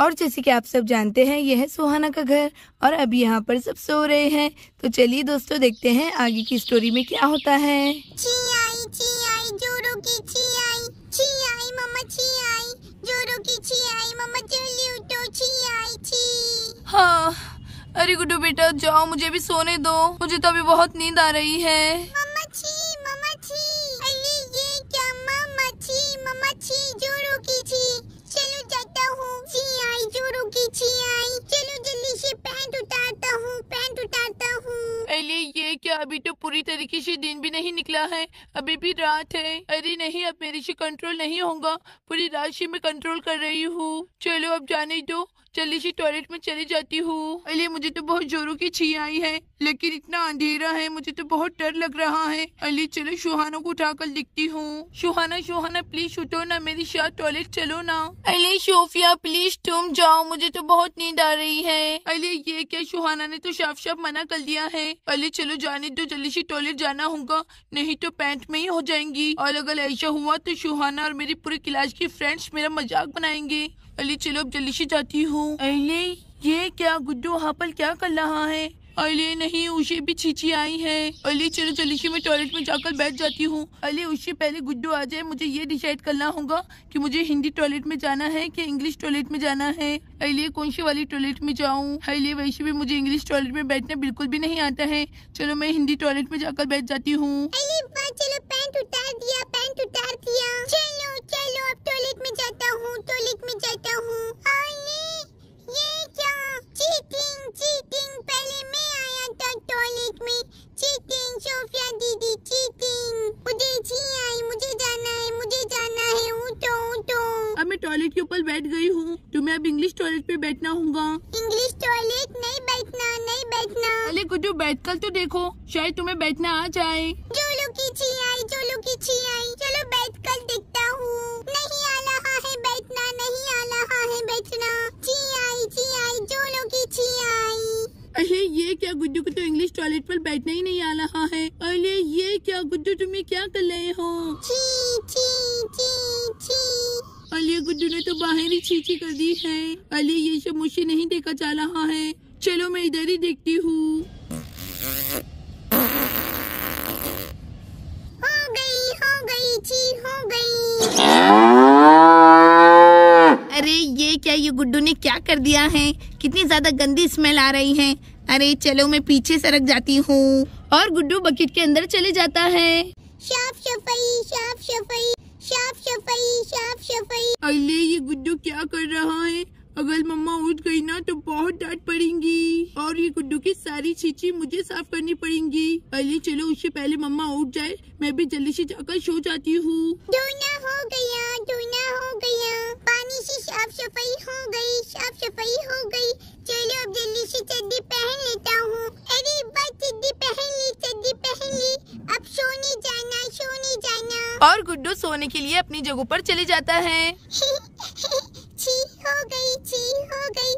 और जैसे कि आप सब जानते हैं यह है सुहाना का घर और अभी यहाँ पर सब सो रहे हैं तो चलिए दोस्तों देखते हैं आगे की स्टोरी में क्या होता है हाँ अरे गुड्डू बेटा जाओ मुझे भी सोने दो मुझे तो अभी बहुत नींद आ रही है अच्छी आई चलो जल्दी से पैंट उतारता हूँ पैंट उतारता हूँ अरे क्या अभी तो पूरी तरीके से दिन भी नहीं निकला है अभी भी रात है अरे नहीं अब मेरे से कंट्रोल नहीं होगा पूरी रात से मैं कंट्रोल कर रही हूँ चलो अब जाने दो जल्दी से टॉयलेट में चली जाती हूँ अली मुझे तो बहुत जोरों की छी आई है लेकिन इतना अंधेरा है मुझे तो बहुत डर लग रहा है अली चलो सुहाना को उठा कर दिखती हूँ सुहाना सुहाना प्लीज उठो ना मेरी शायद टॉयलेट चलो ना अली शोफिया प्लीज तुम जाओ मुझे तो बहुत नींद आ रही है अली ये क्या सुहाना ने तो साफ साफ मना कर दिया है अली चलो जाने तो जल्दी से टॉयलेट जाना होगा नहीं तो पैंट में ही हो जाएंगी और अगर ऐसा हुआ तो सुहाना और मेरी पूरी क्लास की फ्रेंड्स मेरा मजाक बनाएंगे अली चलो अब जल्दी से जाती हूँ अली ये क्या गुड्डू वहाँ पर क्या कर रहा है अली नहीं उसे भी छींची आई है अली चलो चलिशी में टॉयलेट में जाकर बैठ जाती हूँ अली उससे पहले गुड्डू आ जाए मुझे ये डिसाइड करना होगा कि मुझे हिंदी टॉयलेट में जाना है कि इंग्लिश टॉयलेट में जाना है अली कौन सी वाली टॉयलेट में जाऊँ अली वैसे भी मुझे इंग्लिश टॉयलेट में बैठना बिल्कुल भी नहीं आता है चलो मैं हिंदी टॉयलेट में जाकर बैठ जाती हूँ चलो पैंट उतार दिया टॉयलेट के ऊपर बैठ गई हूँ तुम्हें तो अब इंग्लिश टॉयलेट पे बैठना होगा इंग्लिश टॉयलेट नहीं बैठना नहीं बैठना अरे गुड्डू बैठ कर तो देखो शायद तुम्हें बैठना आ जाए जो लोग आई जो लोग आई चलो बैठ कर देखता हूँ नहीं आ रहा है बैठना नहीं आ रहा है बैठना छी आई छी आई जो लोग छी आई अरे ये क्या गुड्डू को तो इंग्लिश टॉयलेट पर बैठना ही नहीं आ रहा है अरे ये क्या गुड्डू तुम्हें क्या कर रहे हो छी छी छी अली गुड्डू ने तो बाहर ही छींची कर दी है अली ये सब मुझसे नहीं देखा जा रहा है चलो मैं इधर ही देखती हूँ अरे ये क्या ये गुड्डू ने क्या कर दिया है कितनी ज्यादा गंदी स्मेल आ रही है अरे चलो मैं पीछे सरक जाती हूँ और गुड्डू बकेट के अंदर चले जाता है साफ सफाई साफ सफाई साफ सफाई साफ सफाई अरे ये गुड्डू क्या कर रहा है अगर मम्मा उठ गई ना तो बहुत डांट पड़ेंगी और ये गुड्डू की सारी छींची मुझे साफ करनी पड़ेंगी अरे चलो उससे पहले मम्मा उठ जाए मैं भी जल्दी से जाकर सो जाती हूँ धोना हो गया धोना हो गया पानी से साफ सफाई हो गई साफ सफाई हो गई चलो अब जल्दी से चड्डी पहन लेता हूँ अरे बस चड्डी पहन ली चड्डी पहन ली अब सोने जाना सोने जाना और सोने के लिए अपनी जगह पर चले जाता है हो गई, हो गई,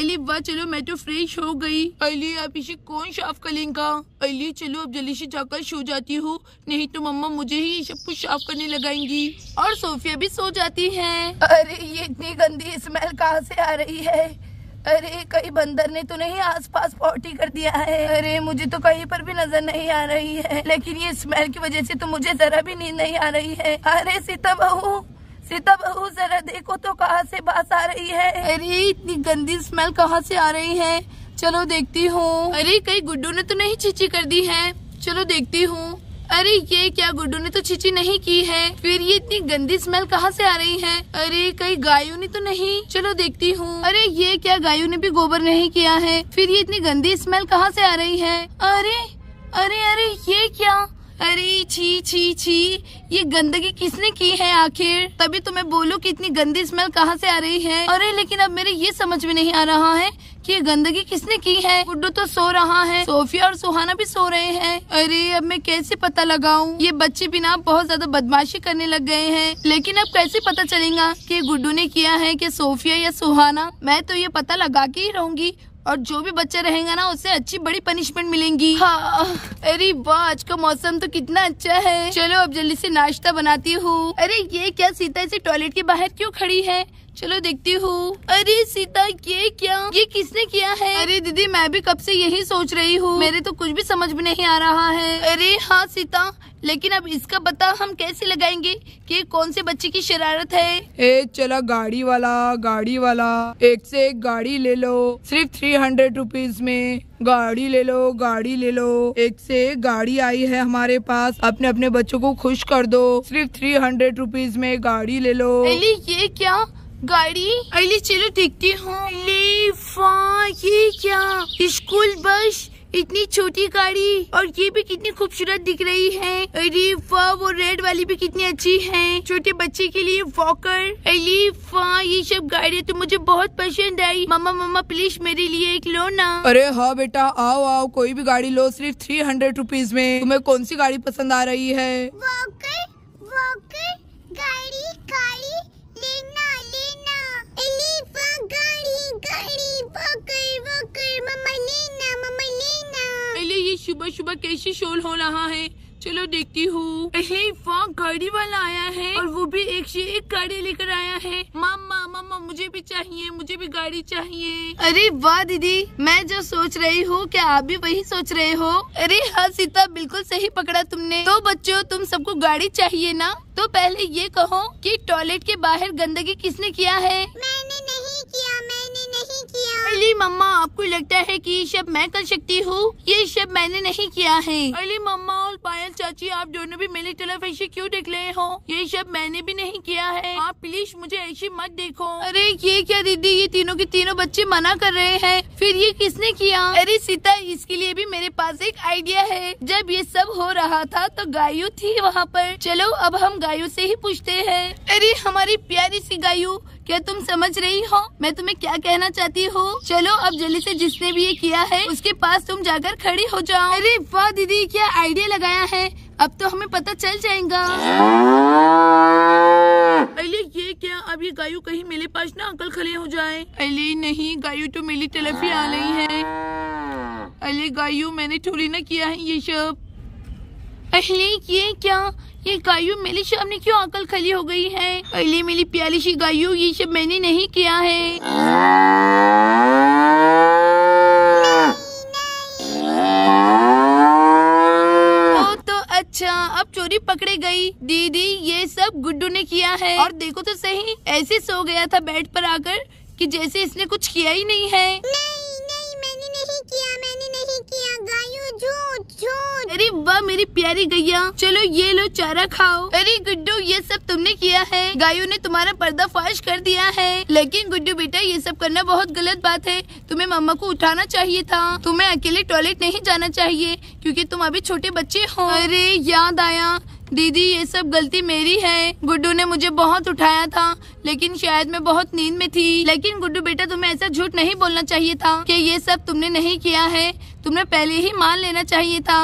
अली वाह चलो मैं तो फ्रेश हो गई अली आप इसे कौन साफ करेगा अली चलो अब जल्दी से जाकर सो जाती हूँ नहीं तो मम्मा मुझे ही ये सब कुछ साफ करने लगाएंगी और सोफिया भी सो जाती है अरे ये इतनी गंदी स्मेल कहाँ से आ रही है अरे कहीं बंदर ने तो नहीं आसपास पॉटी कर दिया है अरे मुझे तो कहीं पर भी नजर नहीं आ रही है लेकिन ये स्मेल की वजह से तो मुझे जरा भी नींद नहीं आ रही है अरे सीता बहू सीता बहू जरा देखो तो कहाँ से बास आ रही है अरे इतनी गंदी स्मेल कहाँ से आ रही है चलो देखती हूँ अरे कहीं गुड्डू ने तो नहीं चीची कर दी है चलो देखती हूँ अरे ये क्या गुड्डू ने तो छींची नहीं की है फिर ये इतनी गंदी स्मेल कहाँ से आ रही है अरे कई गायों ने तो नहीं चलो देखती हूँ अरे ये क्या गायों ने भी गोबर नहीं किया है फिर ये इतनी गंदी स्मेल कहाँ से आ रही है अरे अरे अरे ये क्या अरे छी छी छी ये गंदगी किसने की है आखिर तभी तो मैं बोलूँ की इतनी गंदी स्मेल कहाँ से आ रही है अरे लेकिन अब मेरे ये समझ में नहीं आ रहा है कि ये गंदगी किसने की है गुड्डू तो सो रहा है सोफिया और सुहाना भी सो रहे हैं अरे अब मैं कैसे पता लगाऊं ये बच्चे बिना बहुत ज्यादा बदमाशी करने लग गए हैं लेकिन अब कैसे पता चलेगा कि गुड्डू ने किया है कि सोफिया या सुहाना मैं तो ये पता लगा के ही रहूंगी और जो भी बच्चा रहेगा ना उसे अच्छी बड़ी पनिशमेंट मिलेंगी हाँ। अरे वाह आज का मौसम तो कितना अच्छा है चलो अब जल्दी से नाश्ता बनाती हूँ अरे ये क्या सीता इसे टॉयलेट के बाहर क्यों खड़ी है चलो देखती हूँ अरे सीता ये क्या ये किसने किया है अरे दीदी मैं भी कब से यही सोच रही हूँ मेरे तो कुछ भी समझ में नहीं आ रहा है अरे हाँ सीता लेकिन अब इसका पता हम कैसे लगाएंगे कि कौन से बच्चे की शरारत है ए चला गाड़ी वाला गाड़ी वाला एक से एक गाड़ी ले लो सिर्फ थ्री हंड्रेड रुपीज में गाड़ी ले लो गाड़ी ले लो एक से एक गाड़ी आई है हमारे पास अपने अपने बच्चों को खुश कर दो सिर्फ थ्री हंड्रेड रुपीज में गाड़ी ले लो ये क्या गाड़ी अली चलो देखती हूँ ये क्या स्कूल बस इतनी छोटी गाड़ी और ये भी कितनी खूबसूरत दिख रही है अरे वाह वो रेड वाली भी कितनी अच्छी है छोटे बच्चे के लिए वॉकर अरे वाह ये सब गाड़ी तो मुझे बहुत पसंद आई मम्मा मम्मा प्लीज मेरे लिए एक लो ना अरे हाँ बेटा आओ आओ कोई भी गाड़ी लो सिर्फ थ्री हंड्रेड रुपीज में तुम्हें कौन सी गाड़ी पसंद आ रही है वॉकर वॉकर गाड़ी गाड़ी लेना सुबह सुबह कैसी शोर हो रहा है चलो देखती हूँ अरे वहाँ गाड़ी वाला आया है और वो भी एक से एक गाड़ी लेकर आया है मामा मामा मुझे भी चाहिए मुझे भी गाड़ी चाहिए अरे वाह दीदी मैं जो सोच रही हूँ क्या आप भी वही सोच रहे हो अरे हाँ सीता बिल्कुल सही पकड़ा तुमने तो बच्चों तुम सबको गाड़ी चाहिए ना तो पहले ये कहो कि टॉयलेट के बाहर गंदगी किसने किया है मैंने नहीं अर्ली मम्मा आपको लगता है कि ये शब मैं कर सकती हूँ ये शब मैंने नहीं किया है अर्ली मम्मा पायल चाची आप दोनों भी मेरी तरफ ऐसे क्यों देख रहे हो ये सब मैंने भी नहीं किया है आप प्लीज मुझे ऐसे मत देखो अरे ये क्या दीदी ये तीनों के तीनों बच्चे मना कर रहे हैं फिर ये किसने किया अरे सीता इसके लिए भी मेरे पास एक आइडिया है जब ये सब हो रहा था तो गायू थी वहाँ पर चलो अब हम गायु से ही पूछते हैं अरे हमारी प्यारी सी गायु क्या तुम समझ रही हो मैं तुम्हें क्या कहना चाहती हूँ चलो अब जल्दी से जिसने भी ये किया है उसके पास तुम जाकर खड़ी हो जाओ अरे वाह दीदी क्या आइडिया लगा आया है अब तो हमें पता चल जाएगा अली ये क्या अब ये गायू कहीं मेरे पास ना अंकल खड़े हो जाए अली नहीं गायू तो मेरी तरफ ही आ रही है अली गायू मैंने थोड़ी ना किया है ये सब अली ये क्या ये गायू मेरे सामने क्यों अंकल खड़ी हो गई है अली मेरी प्यारी सी गायू ये सब मैंने नहीं किया है अच्छा अब चोरी पकड़े गई दीदी ये सब गुड्डू ने किया है और देखो तो सही ऐसे सो गया था बेड पर आकर कि जैसे इसने कुछ किया ही नहीं है नहीं। अरे वाह मेरी प्यारी गैया चलो ये लो चारा खाओ अरे गुड्डू ये सब तुमने किया है गायों ने तुम्हारा पर्दाफाश कर दिया है लेकिन गुड्डू बेटा ये सब करना बहुत गलत बात है तुम्हें मम्मा को उठाना चाहिए था तुम्हें अकेले टॉयलेट नहीं जाना चाहिए क्योंकि तुम अभी छोटे बच्चे हो अरे याद आया दीदी ये सब गलती मेरी है गुड्डू ने मुझे बहुत उठाया था लेकिन शायद मैं बहुत नींद में थी लेकिन गुड्डू बेटा तुम्हें ऐसा झूठ नहीं बोलना चाहिए था कि ये सब तुमने नहीं किया है तुमने पहले ही मान लेना चाहिए था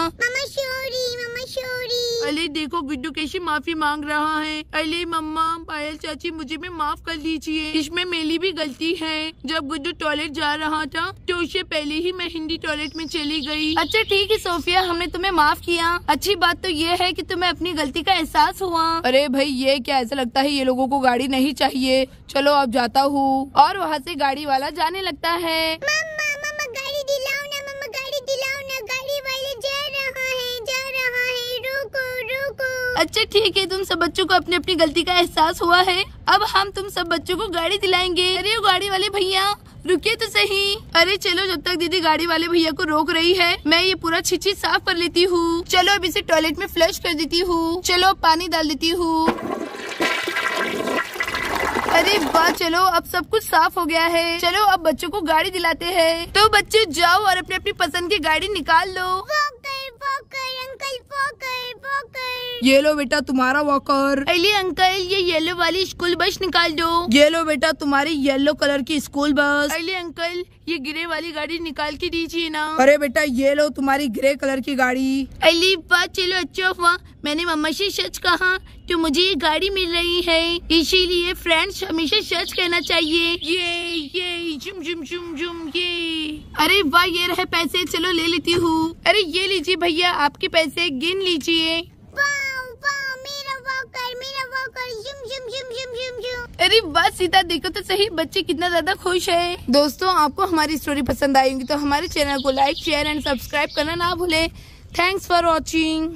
अले देखो गुड्डू कैसे माफी मांग रहा है अले मम्मा पायल चाची मुझे भी माफ कर दीजिए इसमें मेरी भी गलती है जब गुड्डू टॉयलेट जा रहा था तो उससे पहले ही मैं हिंदी टॉयलेट में चली गई अच्छा ठीक है सोफिया हमने तुम्हें माफ किया अच्छी बात तो ये है कि तुम्हें अपनी गलती का एहसास हुआ अरे भाई ये क्या ऐसा लगता है ये लोगो को गाड़ी नहीं चाहिए चलो अब जाता हूँ और वहाँ ऐसी गाड़ी वाला जाने लगता है अच्छा ठीक है तुम सब बच्चों को अपनी अपनी गलती का एहसास हुआ है अब हम तुम सब बच्चों को गाड़ी दिलाएंगे अरे गाड़ी वाले भैया रुकिए तो सही अरे चलो जब तक दीदी गाड़ी वाले भैया को रोक रही है मैं ये पूरा छिछी साफ कर लेती हूँ चलो अब इसे टॉयलेट में फ्लश कर देती हूँ चलो पानी डाल देती हूँ अरे बात चलो अब सब कुछ साफ हो गया है चलो अब बच्चों को गाड़ी दिलाते हैं तो बच्चे जाओ और अपने अपनी पसंद की गाड़ी निकाल लो ये लो बेटा तुम्हारा वॉकर अली अंकल ये येलो वाली स्कूल बस निकाल दो ये लो बेटा तुम्हारी येलो कलर की स्कूल बस अली अंकल ये ग्रे वाली गाड़ी निकाल के दीजिए ना अरे बेटा ये लो तुम्हारी ग्रे कलर की गाड़ी अली बात चलो अच्छा हुआ मैंने मम्मा से सच कहा तो मुझे ये गाड़ी मिल रही है इसीलिए फ्रेंड्स हमेशा सच कहना चाहिए ये ये जुम जुम जुम जुम ये अरे वाह ये रहे पैसे चलो ले लेती हूँ अरे ये लीजिए भैया आपके पैसे गिन लीजिए अरे बस सीता देखो तो सही बच्चे कितना ज्यादा खुश है दोस्तों आपको हमारी स्टोरी पसंद आएगी तो हमारे चैनल को लाइक शेयर एंड सब्सक्राइब करना ना भूले थैंक्स फॉर वॉचिंग